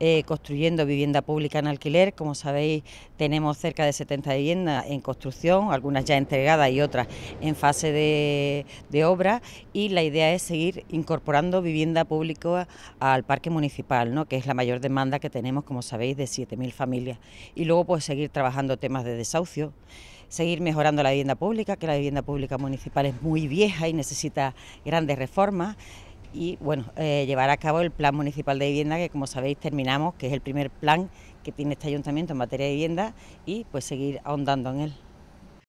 Eh, construyendo vivienda pública en alquiler. Como sabéis, tenemos cerca de 70 viviendas en construcción, algunas ya entregadas y otras en fase de, obra. Y la idea es seguir incorporando vivienda pública al parque municipal, ¿no? que es la mayor demanda que tenemos, como sabéis, de 7.000 familias. Y luego pues seguir trabajando temas de desahucio seguir mejorando la vivienda pública, que la vivienda pública municipal es muy vieja y necesita grandes reformas y bueno, eh, llevar a cabo el Plan Municipal de Vivienda que como sabéis terminamos, que es el primer plan que tiene este ayuntamiento en materia de vivienda y pues seguir ahondando en él.